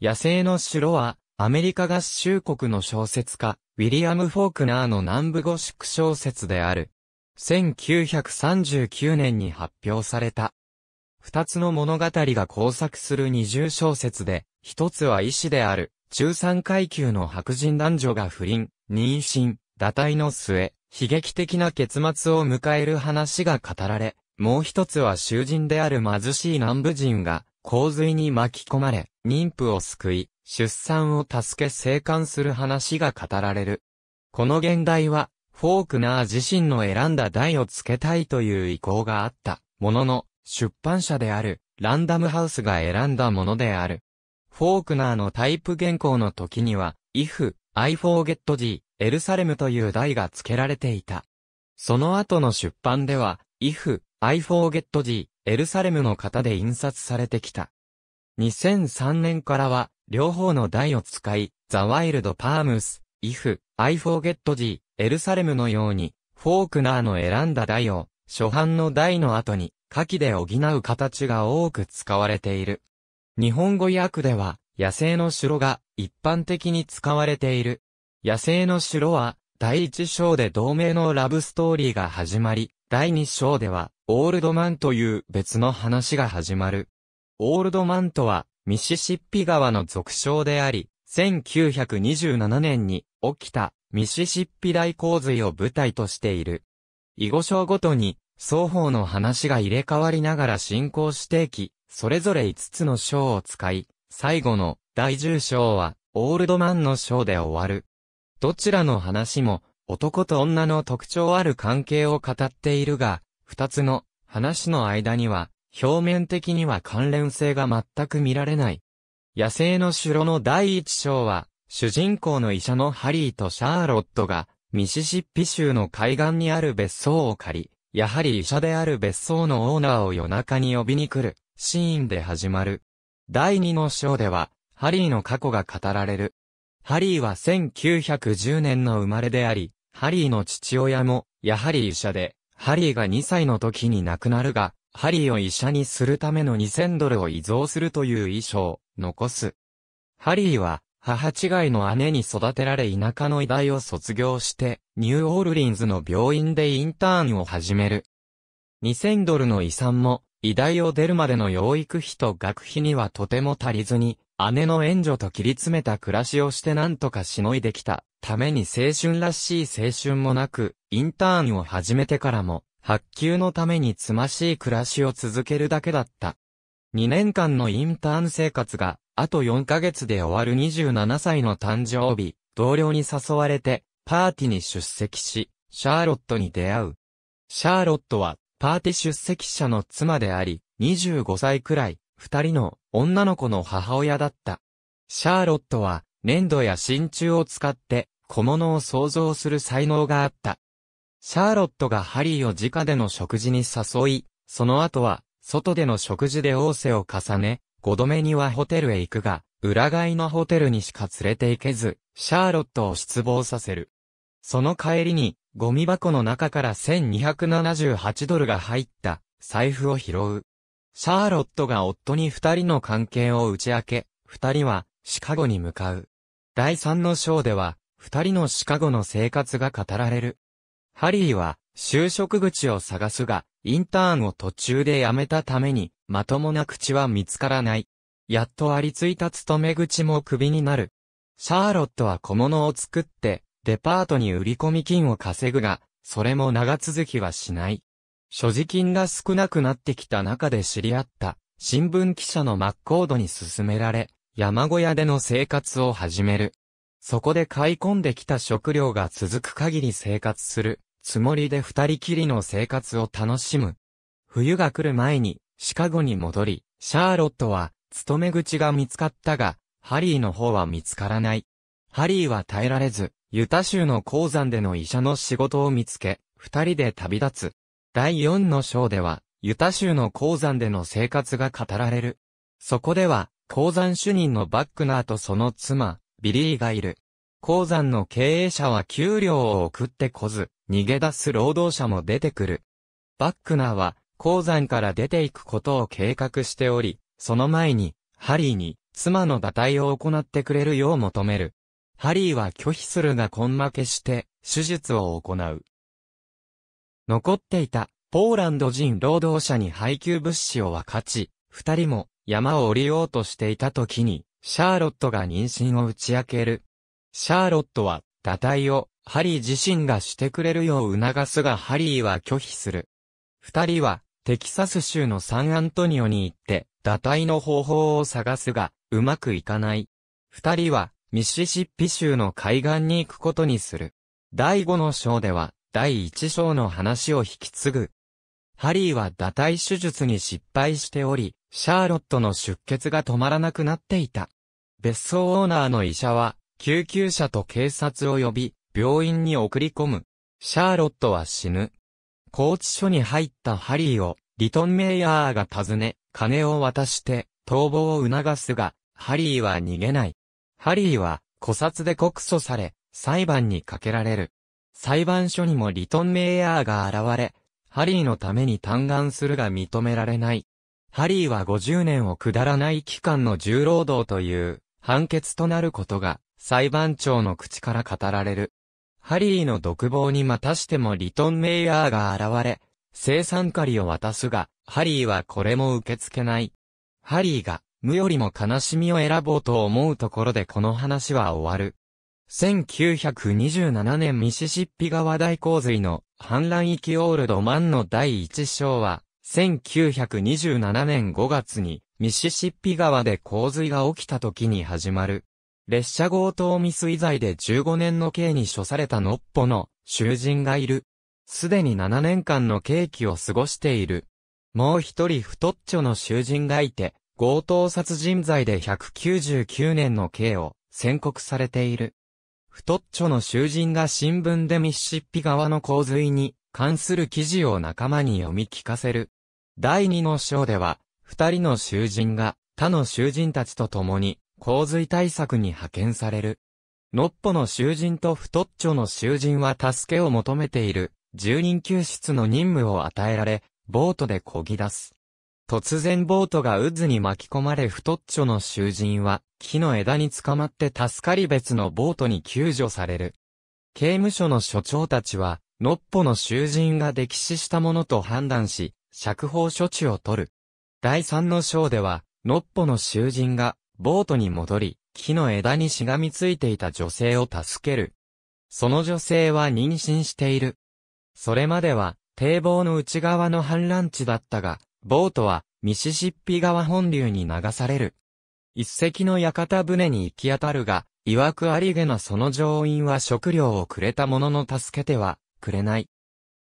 野生の城は、アメリカ合衆国の小説家、ウィリアム・フォークナーの南部語宿小説である。1939年に発表された。二つの物語が交錯する二重小説で、一つは医師である、中産階級の白人男女が不倫、妊娠、堕胎の末、悲劇的な結末を迎える話が語られ、もう一つは囚人である貧しい南部人が、洪水に巻き込まれ、妊婦を救い、出産を助け生還する話が語られる。この現代は、フォークナー自身の選んだ題を付けたいという意向があった、ものの、出版社である、ランダムハウスが選んだものである。フォークナーのタイプ原稿の時には、if, I forget the, エルサレムという題が付けられていた。その後の出版では、if, I forget the, エルサレムの型で印刷されてきた。2003年からは、両方の台を使い、ザワイルドパームス、イフ、アイフォーゲット G、エルサレムのように、フォークナーの選んだ台を、初版の台の後に、下記で補う形が多く使われている。日本語訳では、野生の城が一般的に使われている。野生の城は、第1章で同名のラブストーリーが始まり、第2章では、オールドマンという別の話が始まる。オールドマンとは、ミシシッピ川の俗称であり、1927年に起きたミシシッピ大洪水を舞台としている。囲碁章ごとに、双方の話が入れ替わりながら進行していき、それぞれ5つの章を使い、最後の第10章は、オールドマンの章で終わる。どちらの話も、男と女の特徴ある関係を語っているが、二つの話の間には、表面的には関連性が全く見られない。野生の城の第一章は、主人公の医者のハリーとシャーロットが、ミシシッピ州の海岸にある別荘を借り、やはり医者である別荘のオーナーを夜中に呼びに来る、シーンで始まる。第二の章では、ハリーの過去が語られる。ハリーは1910年の生まれであり、ハリーの父親も、やはり医者で、ハリーが2歳の時に亡くなるが、ハリーを医者にするための2000ドルを遺贈するという遺書を残す。ハリーは、母違いの姉に育てられ田舎の医大を卒業して、ニューオールリンズの病院でインターンを始める。2000ドルの遺産も、医大を出るまでの養育費と学費にはとても足りずに、姉の援助と切り詰めた暮らしをして何とかしのいできたために青春らしい青春もなく、インターンを始めてからも、発給のためにつましい暮らしを続けるだけだった。2年間のインターン生活が、あと4ヶ月で終わる27歳の誕生日、同僚に誘われて、パーティーに出席し、シャーロットに出会う。シャーロットは、パーティー出席者の妻であり、25歳くらい、二人の女の子の母親だった。シャーロットは粘土や真鍮を使って小物を創造する才能があった。シャーロットがハリーを直での食事に誘い、その後は外での食事で仰せを重ね、五度目にはホテルへ行くが、裏返のホテルにしか連れて行けず、シャーロットを失望させる。その帰りに、ゴミ箱の中から1278ドルが入った財布を拾う。シャーロットが夫に二人の関係を打ち明け、二人はシカゴに向かう。第三の章では、二人のシカゴの生活が語られる。ハリーは、就職口を探すが、インターンを途中で辞めたために、まともな口は見つからない。やっとありついた勤め口もクビになる。シャーロットは小物を作って、デパートに売り込み金を稼ぐが、それも長続きはしない。所持金が少なくなってきた中で知り合った新聞記者のマッコードに勧められ、山小屋での生活を始める。そこで買い込んできた食料が続く限り生活するつもりで二人きりの生活を楽しむ。冬が来る前にシカゴに戻り、シャーロットは勤め口が見つかったが、ハリーの方は見つからない。ハリーは耐えられず、ユタ州の鉱山での医者の仕事を見つけ、二人で旅立つ。第4の章では、ユタ州の鉱山での生活が語られる。そこでは、鉱山主任のバックナーとその妻、ビリーがいる。鉱山の経営者は給料を送ってこず、逃げ出す労働者も出てくる。バックナーは、鉱山から出ていくことを計画しており、その前に、ハリーに、妻の堕胎を行ってくれるよう求める。ハリーは拒否するが根負けして、手術を行う。残っていたポーランド人労働者に配給物資を分かち、二人も山を降りようとしていた時に、シャーロットが妊娠を打ち明ける。シャーロットは、堕胎を、ハリー自身がしてくれるよう促すがハリーは拒否する。二人は、テキサス州のサンアントニオに行って、堕胎の方法を探すが、うまくいかない。二人は、ミシシッピ州の海岸に行くことにする。第五の章では、第一章の話を引き継ぐ。ハリーは堕胎手術に失敗しており、シャーロットの出血が止まらなくなっていた。別荘オーナーの医者は、救急車と警察を呼び、病院に送り込む。シャーロットは死ぬ。拘置所に入ったハリーを、リトンメイヤーが訪ね、金を渡して、逃亡を促すが、ハリーは逃げない。ハリーは、古殺で告訴され、裁判にかけられる。裁判所にもリトン・メイヤーが現れ、ハリーのために嘆願するが認められない。ハリーは50年をくだらない期間の重労働という判決となることが裁判長の口から語られる。ハリーの独房にまたしてもリトン・メイヤーが現れ、生産狩りを渡すが、ハリーはこれも受け付けない。ハリーが無よりも悲しみを選ぼうと思うところでこの話は終わる。1927年ミシシッピ川大洪水の氾濫域オールドマンの第一章は、1927年5月にミシシッピ川で洪水が起きた時に始まる。列車強盗未遂罪で15年の刑に処されたノッポの囚人がいる。すでに7年間の刑期を過ごしている。もう一人太っちょの囚人がいて、強盗殺人罪で199年の刑を宣告されている。太っちょの囚人が新聞でミッシッピ川の洪水に関する記事を仲間に読み聞かせる。第二の章では、二人の囚人が他の囚人たちと共に洪水対策に派遣される。ノッポの囚人と太っちょの囚人は助けを求めている、住人救出の任務を与えられ、ボートで漕ぎ出す。突然ボートが渦に巻き込まれ太っちょの囚人は、木の枝に捕まって助かり別のボートに救助される。刑務所の所長たちは、のっぽの囚人が溺死したものと判断し、釈放処置を取る。第三の章では、のっぽの囚人が、ボートに戻り、木の枝にしがみついていた女性を助ける。その女性は妊娠している。それまでは、堤防の内側の氾濫地だったが、ボートは、ミシシッピ川本流に流される。一隻の館船に行き当たるが、曰くありげなその乗員は食料をくれたものの助けては、くれない。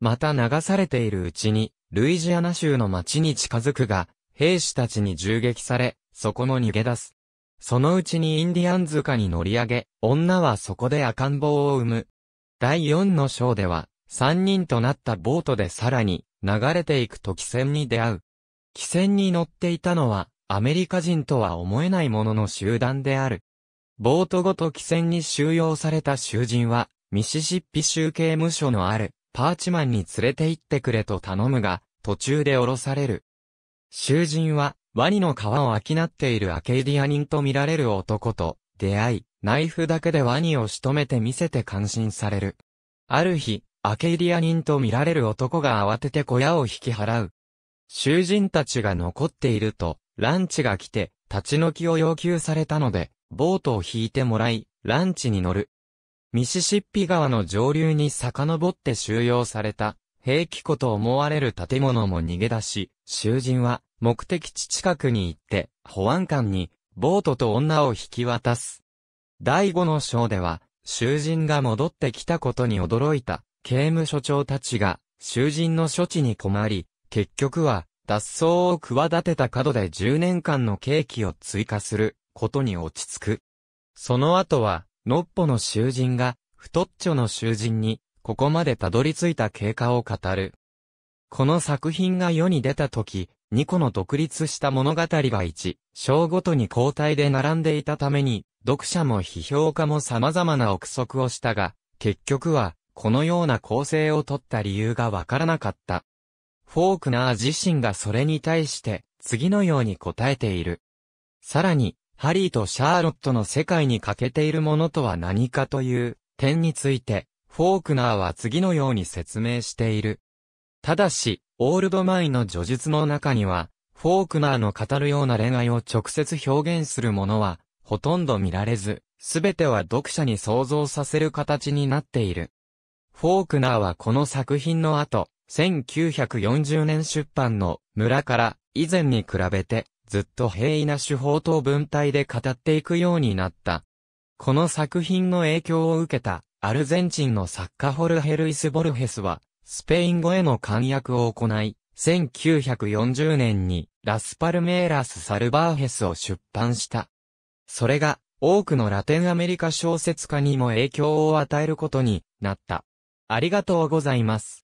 また流されているうちに、ルイジアナ州の町に近づくが、兵士たちに銃撃され、そこも逃げ出す。そのうちにインディアン塚に乗り上げ、女はそこで赤ん坊を産む。第4の章では、3人となったボートでさらに、流れていくと汽船に出会う。汽船に乗っていたのは、アメリカ人とは思えないものの集団である。ボートごと汽船に収容された囚人は、ミシシッピ州刑務所のある、パーチマンに連れて行ってくれと頼むが、途中で降ろされる。囚人は、ワニの皮を商っているアケイディア人と見られる男と出会い、ナイフだけでワニを仕留めて見せて感心される。ある日、アケイリア人と見られる男が慌てて小屋を引き払う。囚人たちが残っていると、ランチが来て、立ち退きを要求されたので、ボートを引いてもらい、ランチに乗る。ミシシッピ川の上流に遡って収容された、兵器庫と思われる建物も逃げ出し、囚人は目的地近くに行って、保安官にボートと女を引き渡す。第五の章では、囚人が戻ってきたことに驚いた刑務所長たちが囚人の処置に困り、結局は脱走を企てた角で10年間の刑期を追加することに落ち着く。その後は、のっぽの囚人が、太っちょの囚人に、ここまでたどり着いた経過を語る。この作品が世に出た時、二個の独立した物語は一、章ごとに交代で並んでいたために、読者も批評家も様々な憶測をしたが、結局は、このような構成をとった理由がわからなかった。フォークナー自身がそれに対して次のように答えている。さらに、ハリーとシャーロットの世界に欠けているものとは何かという点について、フォークナーは次のように説明している。ただし、オールドマイの叙述の中には、フォークナーの語るような恋愛を直接表現するものは、ほとんど見られず、すべては読者に想像させる形になっている。フォークナーはこの作品の後、1940年出版の村から以前に比べてずっと平易な手法と文体で語っていくようになった。この作品の影響を受けたアルゼンチンの作家ホルヘルイス・ボルヘスはスペイン語への簡訳を行い、1940年にラスパルメーラス・サルバーヘスを出版した。それが多くのラテンアメリカ小説家にも影響を与えることになった。ありがとうございます。